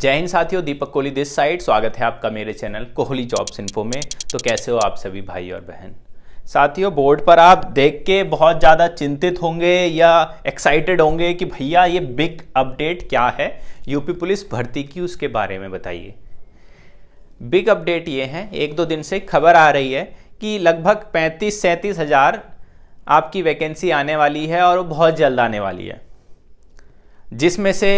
जय हिंद साथियों दीपक Kohli this side स्वागत है आपका मेरे चैनल कोहली जॉब्स इन्फो में तो कैसे हो आप सभी भाई और बहन साथियों बोर्ड पर आप देख के बहुत ज़्यादा चिंतित होंगे या एक्साइटेड होंगे कि भैया ये बिग अपडेट क्या है यूपी पुलिस भर्ती की उसके बारे में बताइए बिग अपडेट ये है एक दो दिन से खबर आ रही है कि लगभग पैंतीस सैंतीस हज़ार आपकी वैकेंसी आने वाली है और वो बहुत जल्द आने वाली है जिसमें से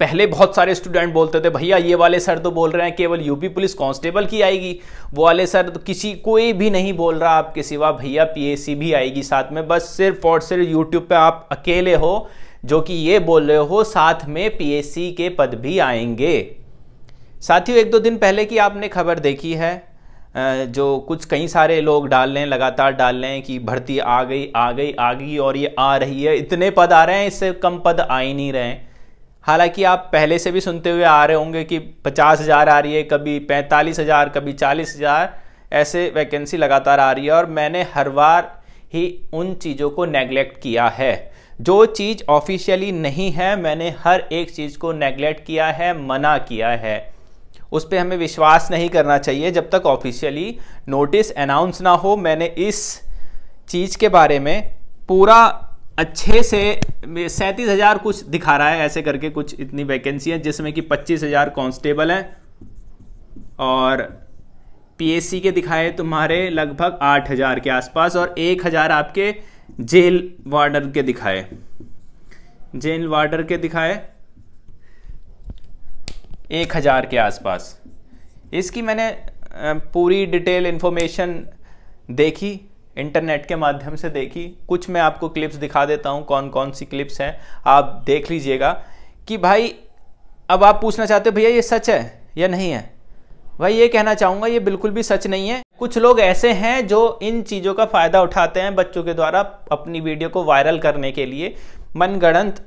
पहले बहुत सारे स्टूडेंट बोलते थे भैया ये वाले सर तो बोल रहे हैं केवल यूपी पुलिस कांस्टेबल की आएगी वो वाले सर तो किसी कोई भी नहीं बोल रहा आपके सिवा भैया पीएसी भी आएगी साथ में बस सिर्फ और सिर्फ यूट्यूब पे आप अकेले हो जो कि ये बोल रहे हो साथ में पीएससी के पद भी आएंगे साथियों एक दो दिन पहले की आपने खबर देखी है जो कुछ कई सारे लोग डाल रहे हैं लगातार डाल रहे हैं कि भर्ती आ गई आ गई आ गई और ये आ रही है इतने पद आ रहे हैं इससे कम पद आ ही नहीं रहे हैं हालांकि आप पहले से भी सुनते हुए आ रहे होंगे कि पचास हज़ार आ रही है कभी पैंतालीस हज़ार कभी चालीस हज़ार ऐसे वैकेंसी लगातार आ रही है और मैंने हर बार ही उन चीज़ों को नेग्लेक्ट किया है जो चीज़ ऑफिशियली नहीं है मैंने हर एक चीज़ को नेगलेक्ट किया है मना किया है उस पर हमें विश्वास नहीं करना चाहिए जब तक ऑफिशियली नोटिस अनाउंस ना हो मैंने इस चीज़ के बारे में पूरा अच्छे से सैंतीस हज़ार कुछ दिखा रहा है ऐसे करके कुछ इतनी वैकेंसी है जिसमें कि पच्चीस हज़ार कॉन्स्टेबल हैं और पीएससी के दिखाए तुम्हारे लगभग आठ हज़ार के आसपास और एक हज़ार आपके जेल वार्डर के दिखाए जेल वार्डर के दिखाए एक हज़ार के आसपास इसकी मैंने पूरी डिटेल इन्फॉर्मेशन देखी इंटरनेट के माध्यम से देखी कुछ मैं आपको क्लिप्स दिखा देता हूँ कौन कौन सी क्लिप्स हैं आप देख लीजिएगा कि भाई अब आप पूछना चाहते हो भैया ये सच है या नहीं है भाई ये कहना चाहूँगा ये बिल्कुल भी सच नहीं है कुछ लोग ऐसे हैं जो इन चीज़ों का फ़ायदा उठाते हैं बच्चों के द्वारा अपनी वीडियो को वायरल करने के लिए मनगणंत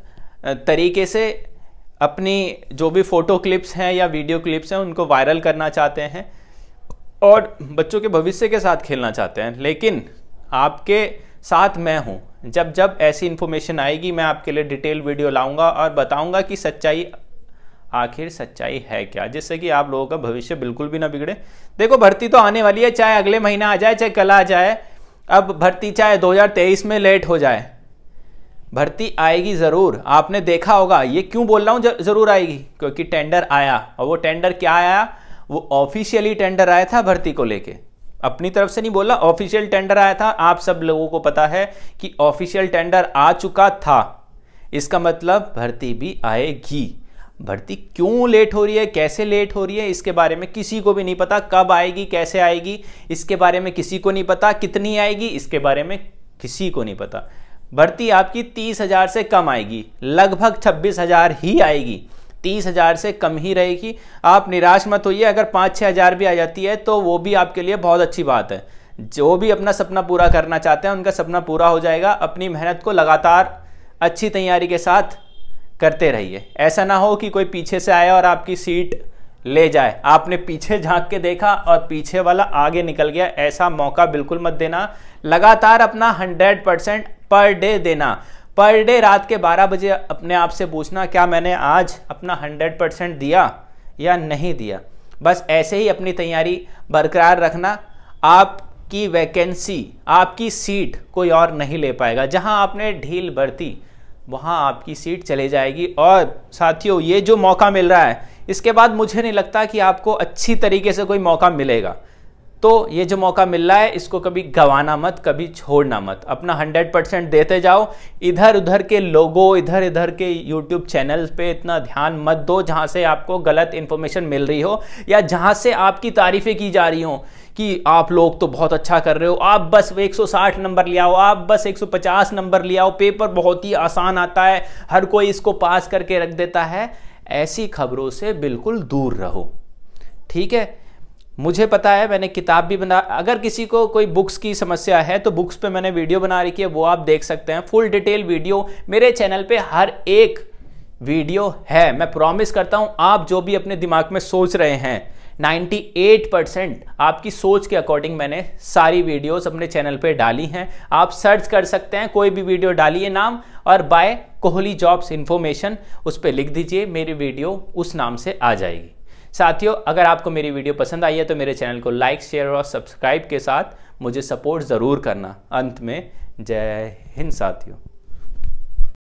तरीके से अपनी जो भी फ़ोटो क्लिप्स हैं या वीडियो क्लिप्स हैं उनको वायरल करना चाहते हैं और बच्चों के भविष्य के साथ खेलना चाहते हैं लेकिन आपके साथ मैं हूँ जब जब ऐसी इन्फॉर्मेशन आएगी मैं आपके लिए डिटेल वीडियो लाऊंगा और बताऊंगा कि सच्चाई आखिर सच्चाई है क्या जिससे कि आप लोगों का भविष्य बिल्कुल भी ना बिगड़े देखो भर्ती तो आने वाली है चाहे अगले महीना आ जाए चाहे कल आ जाए अब भर्ती चाहे 2023 में लेट हो जाए भर्ती आएगी ज़रूर आपने देखा होगा ये क्यों बोल रहा हूँ ज़रूर आएगी क्योंकि टेंडर आया और वो टेंडर क्या आया वो ऑफिशियली टेंडर आया था भर्ती को लेके अपनी तरफ से नहीं बोला ऑफिशियल टेंडर आया था आप सब लोगों को पता है कि ऑफिशियल टेंडर आ चुका था इसका मतलब भर्ती भी आएगी भर्ती क्यों लेट हो रही है कैसे लेट हो रही है इसके बारे में किसी को भी नहीं पता कब आएगी कैसे आएगी इसके बारे में किसी को नहीं पता कितनी आएगी इसके बारे में किसी को नहीं पता भर्ती आपकी तीस हजार से कम आएगी लगभग छब्बीस हजार ही आएगी तीस हज़ार से कम ही रहेगी आप निराश मत होइए अगर पाँच छः हज़ार भी आ जाती है तो वो भी आपके लिए बहुत अच्छी बात है जो भी अपना सपना पूरा करना चाहते हैं उनका सपना पूरा हो जाएगा अपनी मेहनत को लगातार अच्छी तैयारी के साथ करते रहिए ऐसा ना हो कि कोई पीछे से आए और आपकी सीट ले जाए आपने पीछे झांक के देखा और पीछे वाला आगे निकल गया ऐसा मौका बिल्कुल मत देना लगातार अपना 100 परसेंट पर डे देना पर डे रात के 12 बजे अपने आप से पूछना क्या मैंने आज अपना 100 परसेंट दिया या नहीं दिया बस ऐसे ही अपनी तैयारी बरकरार रखना आपकी वैकेंसी आपकी सीट कोई और नहीं ले पाएगा जहां आपने ढील बरती वहां आपकी सीट चले जाएगी और साथियों ये जो मौका मिल रहा है इसके बाद मुझे नहीं लगता कि आपको अच्छी तरीके से कोई मौका मिलेगा तो ये जो मौका मिल रहा है इसको कभी गंवाना मत कभी छोड़ना मत अपना 100 परसेंट देते जाओ इधर उधर के लोगों इधर इधर के यूट्यूब चैनल पे इतना ध्यान मत दो जहाँ से आपको गलत इन्फॉर्मेशन मिल रही हो या जहाँ से आपकी तारीफ़ें की जा रही हों कि आप लोग तो बहुत अच्छा कर रहे हो आप बस 160 नंबर ले आओ आप बस 150 नंबर ले आओ पेपर बहुत ही आसान आता है हर कोई इसको पास करके रख देता है ऐसी खबरों से बिल्कुल दूर रहो ठीक है मुझे पता है मैंने किताब भी बना अगर किसी को कोई बुक्स की समस्या है तो बुक्स पे मैंने वीडियो बना रखी है वो आप देख सकते हैं फुल डिटेल वीडियो मेरे चैनल पे हर एक वीडियो है मैं प्रॉमिस करता हूं आप जो भी अपने दिमाग में सोच रहे हैं 98 परसेंट आपकी सोच के अकॉर्डिंग मैंने सारी वीडियोस अपने चैनल पे डाली हैं आप सर्च कर सकते हैं कोई भी वीडियो डालिए नाम और बाय कोहली जॉब्स इन्फॉर्मेशन उस पर लिख दीजिए मेरी वीडियो उस नाम से आ जाएगी साथियों अगर आपको मेरी वीडियो पसंद आई है तो मेरे चैनल को लाइक शेयर और सब्सक्राइब के साथ मुझे सपोर्ट ज़रूर करना अंत में जय हिंद साथियों